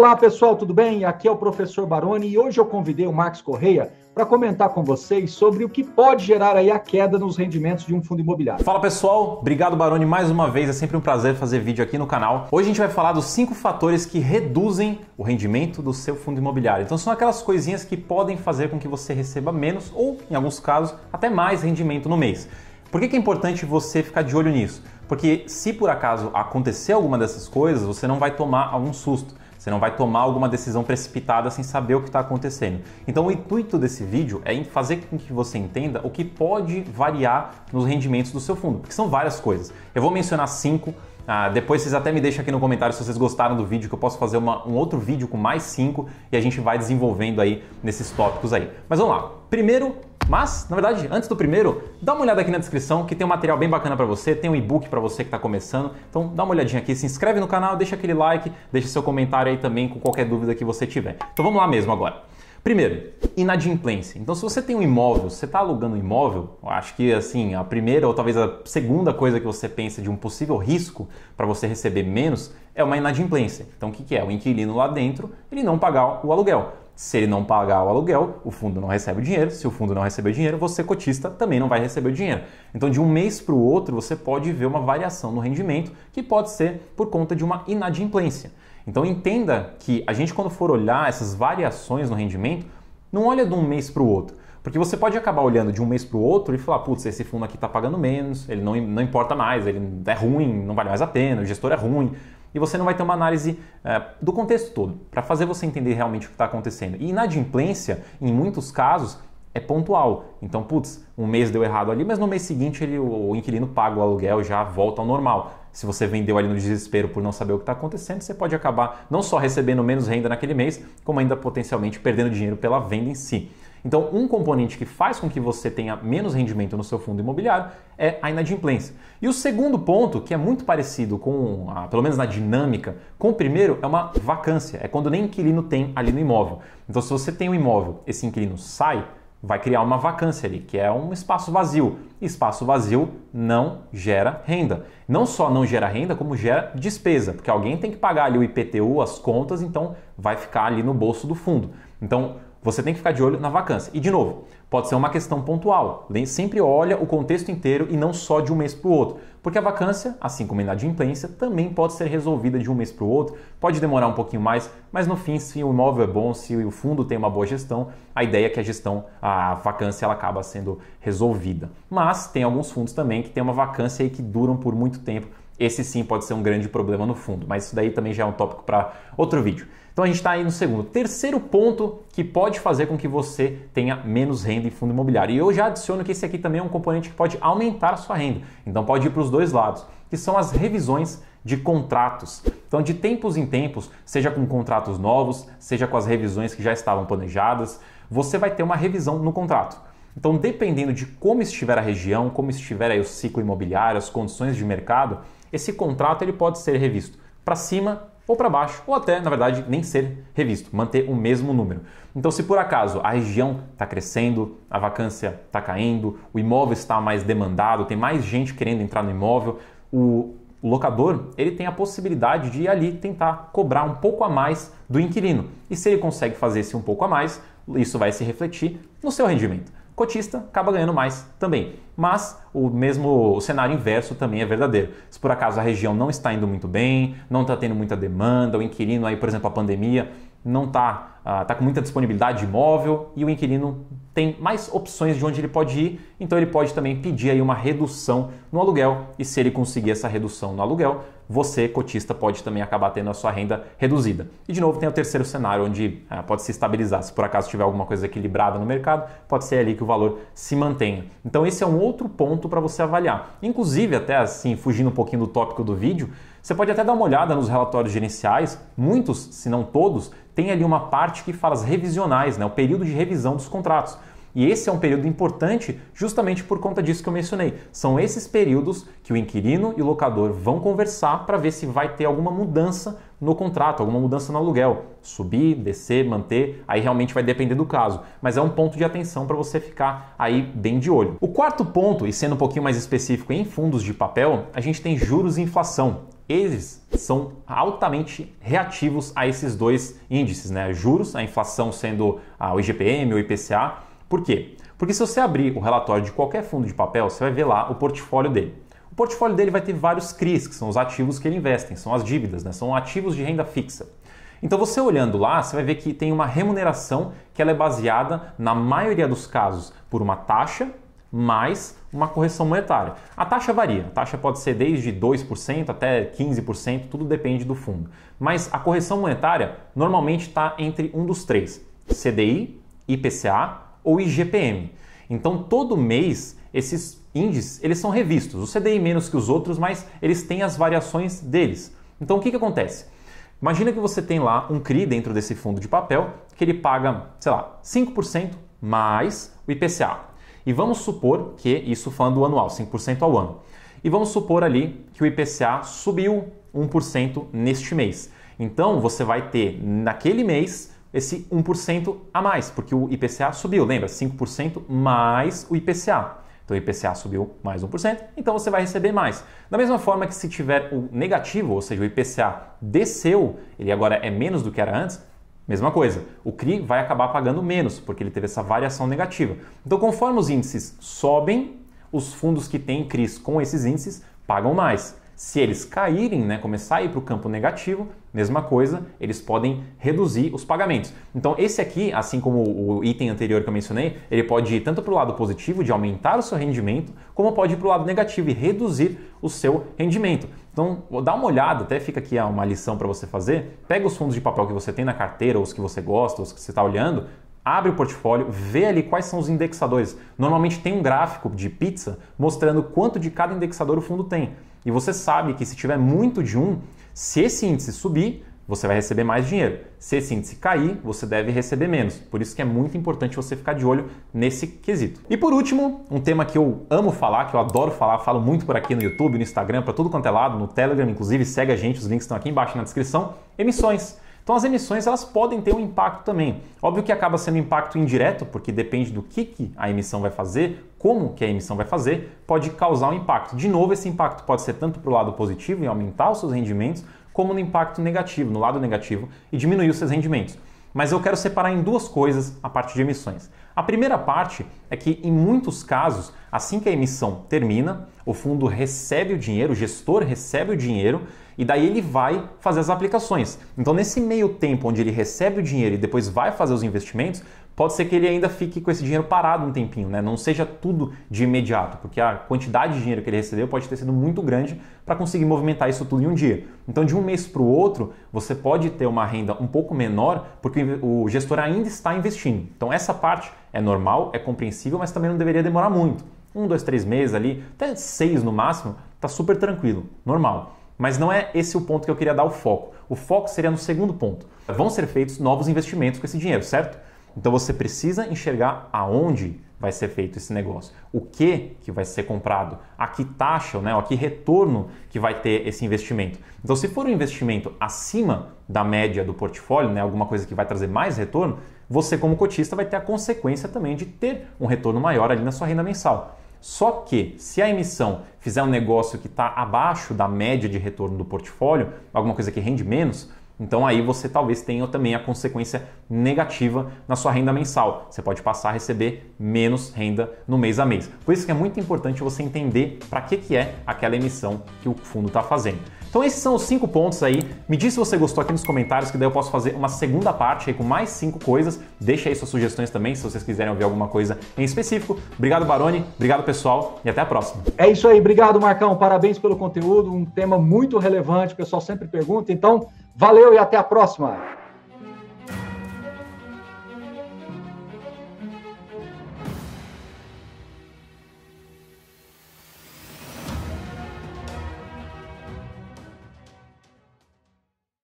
Olá, pessoal, tudo bem? Aqui é o professor Baroni e hoje eu convidei o Marcos Correia para comentar com vocês sobre o que pode gerar aí a queda nos rendimentos de um fundo imobiliário. Fala pessoal, obrigado Baroni mais uma vez, é sempre um prazer fazer vídeo aqui no canal. Hoje a gente vai falar dos cinco fatores que reduzem o rendimento do seu fundo imobiliário. Então são aquelas coisinhas que podem fazer com que você receba menos ou, em alguns casos, até mais rendimento no mês. Por que é importante você ficar de olho nisso? Porque se por acaso acontecer alguma dessas coisas, você não vai tomar algum susto. Você não vai tomar alguma decisão precipitada sem saber o que está acontecendo. Então, o intuito desse vídeo é fazer com que você entenda o que pode variar nos rendimentos do seu fundo, porque são várias coisas. Eu vou mencionar cinco, ah, depois vocês até me deixam aqui no comentário se vocês gostaram do vídeo, que eu posso fazer uma, um outro vídeo com mais cinco e a gente vai desenvolvendo aí nesses tópicos aí. Mas vamos lá. Primeiro, mas, na verdade, antes do primeiro, dá uma olhada aqui na descrição que tem um material bem bacana para você, tem um e-book para você que está começando. Então, dá uma olhadinha aqui, se inscreve no canal, deixa aquele like, deixa seu comentário aí também com qualquer dúvida que você tiver. Então, vamos lá mesmo agora. Primeiro, inadimplência. Então, se você tem um imóvel, você está alugando um imóvel, acho que assim a primeira ou talvez a segunda coisa que você pensa de um possível risco para você receber menos é uma inadimplência. Então, o que, que é? O inquilino lá dentro ele não pagar o aluguel. Se ele não pagar o aluguel, o fundo não recebe o dinheiro. Se o fundo não receber dinheiro, você cotista também não vai receber o dinheiro. Então, de um mês para o outro, você pode ver uma variação no rendimento que pode ser por conta de uma inadimplência. Então, entenda que a gente, quando for olhar essas variações no rendimento, não olha de um mês para o outro. Porque você pode acabar olhando de um mês para o outro e falar, putz, esse fundo aqui está pagando menos, ele não, não importa mais, ele é ruim, não vale mais a pena, o gestor é ruim. E você não vai ter uma análise é, do contexto todo, para fazer você entender realmente o que está acontecendo. E inadimplência, em muitos casos, é pontual. Então, putz, um mês deu errado ali, mas no mês seguinte ele, o inquilino paga o aluguel já volta ao normal. Se você vendeu ali no desespero por não saber o que está acontecendo, você pode acabar não só recebendo menos renda naquele mês, como ainda potencialmente perdendo dinheiro pela venda em si. Então, um componente que faz com que você tenha menos rendimento no seu fundo imobiliário é a inadimplência. E o segundo ponto, que é muito parecido com, a, pelo menos na dinâmica, com o primeiro, é uma vacância. É quando nem inquilino tem ali no imóvel. Então, se você tem um imóvel, esse inquilino sai, vai criar uma vacância ali, que é um espaço vazio. Espaço vazio não gera renda. Não só não gera renda, como gera despesa, porque alguém tem que pagar ali o IPTU, as contas, então vai ficar ali no bolso do fundo. Então, você tem que ficar de olho na vacância. E de novo, pode ser uma questão pontual. Sempre olha o contexto inteiro e não só de um mês para o outro. Porque a vacância, assim como a inadimplência, também pode ser resolvida de um mês para o outro, pode demorar um pouquinho mais, mas no fim, se o imóvel é bom, se o fundo tem uma boa gestão, a ideia é que a gestão, a vacância, ela acaba sendo resolvida. Mas tem alguns fundos também que tem uma vacância e que duram por muito tempo esse sim pode ser um grande problema no fundo, mas isso daí também já é um tópico para outro vídeo. Então a gente está aí no segundo. Terceiro ponto que pode fazer com que você tenha menos renda em fundo imobiliário. E eu já adiciono que esse aqui também é um componente que pode aumentar a sua renda. Então pode ir para os dois lados, que são as revisões de contratos. Então, de tempos em tempos, seja com contratos novos, seja com as revisões que já estavam planejadas, você vai ter uma revisão no contrato. Então, dependendo de como estiver a região, como estiver aí o ciclo imobiliário, as condições de mercado, esse contrato ele pode ser revisto para cima ou para baixo, ou até, na verdade, nem ser revisto, manter o mesmo número. Então, se por acaso a região está crescendo, a vacância está caindo, o imóvel está mais demandado, tem mais gente querendo entrar no imóvel, o locador ele tem a possibilidade de ir ali tentar cobrar um pouco a mais do inquilino. E se ele consegue fazer esse um pouco a mais, isso vai se refletir no seu rendimento cotista acaba ganhando mais também. Mas o mesmo o cenário inverso também é verdadeiro. Se por acaso a região não está indo muito bem, não está tendo muita demanda, o inquilino aí, por exemplo, a pandemia não está ah, tá com muita disponibilidade de imóvel e o inquilino tem mais opções de onde ele pode ir, então ele pode também pedir aí uma redução no aluguel e se ele conseguir essa redução no aluguel, você, cotista, pode também acabar tendo a sua renda reduzida. E de novo, tem o terceiro cenário, onde ah, pode se estabilizar. Se por acaso tiver alguma coisa equilibrada no mercado, pode ser ali que o valor se mantenha. Então, esse é um outro ponto para você avaliar. Inclusive, até assim, fugindo um pouquinho do tópico do vídeo, você pode até dar uma olhada nos relatórios gerenciais, muitos, se não todos, tem ali uma parte que fala as revisionais, né? o período de revisão dos contratos. E esse é um período importante justamente por conta disso que eu mencionei. São esses períodos que o inquilino e o locador vão conversar para ver se vai ter alguma mudança no contrato, alguma mudança no aluguel. Subir, descer, manter, aí realmente vai depender do caso. Mas é um ponto de atenção para você ficar aí bem de olho. O quarto ponto, e sendo um pouquinho mais específico em fundos de papel, a gente tem juros e inflação eles são altamente reativos a esses dois índices, né? Juros, a inflação sendo o IGPM, o IPCA, por quê? Porque se você abrir o relatório de qualquer fundo de papel, você vai ver lá o portfólio dele. O portfólio dele vai ter vários CRIs, que são os ativos que ele investe, são as dívidas, né? são ativos de renda fixa. Então você olhando lá, você vai ver que tem uma remuneração que ela é baseada, na maioria dos casos, por uma taxa mais uma correção monetária. A taxa varia, a taxa pode ser desde 2% até 15%, tudo depende do fundo. Mas a correção monetária normalmente está entre um dos três: CDI, IPCA ou IGPM. Então, todo mês, esses índices eles são revistos. O CDI menos que os outros, mas eles têm as variações deles. Então, o que, que acontece? Imagina que você tem lá um CRI dentro desse fundo de papel que ele paga, sei lá, 5% mais o IPCA. E vamos supor que, isso falando anual, 5% ao ano. E vamos supor ali que o IPCA subiu 1% neste mês. Então, você vai ter naquele mês esse 1% a mais, porque o IPCA subiu, lembra? 5% mais o IPCA. Então o IPCA subiu mais 1%, então você vai receber mais. Da mesma forma que se tiver o negativo, ou seja, o IPCA desceu, ele agora é menos do que era antes, mesma coisa. O CRI vai acabar pagando menos, porque ele teve essa variação negativa. Então, conforme os índices sobem, os fundos que têm CRIs com esses índices pagam mais. Se eles caírem, né, começar a ir para o campo negativo, Mesma coisa, eles podem reduzir os pagamentos. Então, esse aqui, assim como o item anterior que eu mencionei, ele pode ir tanto para o lado positivo, de aumentar o seu rendimento, como pode ir para o lado negativo e reduzir o seu rendimento. Então, dá uma olhada, até fica aqui ah, uma lição para você fazer. Pega os fundos de papel que você tem na carteira, ou os que você gosta, ou os que você está olhando, abre o portfólio, vê ali quais são os indexadores. Normalmente tem um gráfico de pizza mostrando quanto de cada indexador o fundo tem. E você sabe que se tiver muito de um, se esse índice subir, você vai receber mais dinheiro. Se esse índice cair, você deve receber menos. Por isso que é muito importante você ficar de olho nesse quesito. E por último, um tema que eu amo falar, que eu adoro falar, falo muito por aqui no YouTube, no Instagram, para tudo quanto é lado, no Telegram, inclusive segue a gente, os links estão aqui embaixo na descrição. Emissões. Então as emissões elas podem ter um impacto também. Óbvio que acaba sendo um impacto indireto, porque depende do que, que a emissão vai fazer, como que a emissão vai fazer, pode causar um impacto. De novo, esse impacto pode ser tanto para o lado positivo e aumentar os seus rendimentos, como no impacto negativo, no lado negativo, e diminuir os seus rendimentos. Mas eu quero separar em duas coisas a parte de emissões. A primeira parte é que, em muitos casos, Assim que a emissão termina, o fundo recebe o dinheiro, o gestor recebe o dinheiro e daí ele vai fazer as aplicações. Então, nesse meio tempo onde ele recebe o dinheiro e depois vai fazer os investimentos, pode ser que ele ainda fique com esse dinheiro parado um tempinho, né? Não seja tudo de imediato, porque a quantidade de dinheiro que ele recebeu pode ter sido muito grande para conseguir movimentar isso tudo em um dia. Então, de um mês para o outro, você pode ter uma renda um pouco menor, porque o gestor ainda está investindo. Então, essa parte é normal, é compreensível, mas também não deveria demorar muito. Um, dois, três meses ali, até seis no máximo, tá super tranquilo, normal. Mas não é esse o ponto que eu queria dar o foco. O foco seria no segundo ponto. Vão ser feitos novos investimentos com esse dinheiro, certo? Então você precisa enxergar aonde vai ser feito esse negócio, o que que vai ser comprado, a que taxa, né, a que retorno que vai ter esse investimento. Então, se for um investimento acima da média do portfólio, né, alguma coisa que vai trazer mais retorno, você como cotista vai ter a consequência também de ter um retorno maior ali na sua renda mensal. Só que se a emissão fizer um negócio que está abaixo da média de retorno do portfólio, alguma coisa que rende menos, então aí você talvez tenha também a consequência negativa na sua renda mensal. Você pode passar a receber menos renda no mês a mês. Por isso que é muito importante você entender para que, que é aquela emissão que o fundo está fazendo. Então esses são os cinco pontos aí me diz se você gostou aqui nos comentários, que daí eu posso fazer uma segunda parte com mais cinco coisas. Deixa aí suas sugestões também, se vocês quiserem ouvir alguma coisa em específico. Obrigado, Baroni. Obrigado, pessoal. E até a próxima. É isso aí. Obrigado, Marcão. Parabéns pelo conteúdo. Um tema muito relevante. O pessoal sempre pergunta. Então, valeu e até a próxima.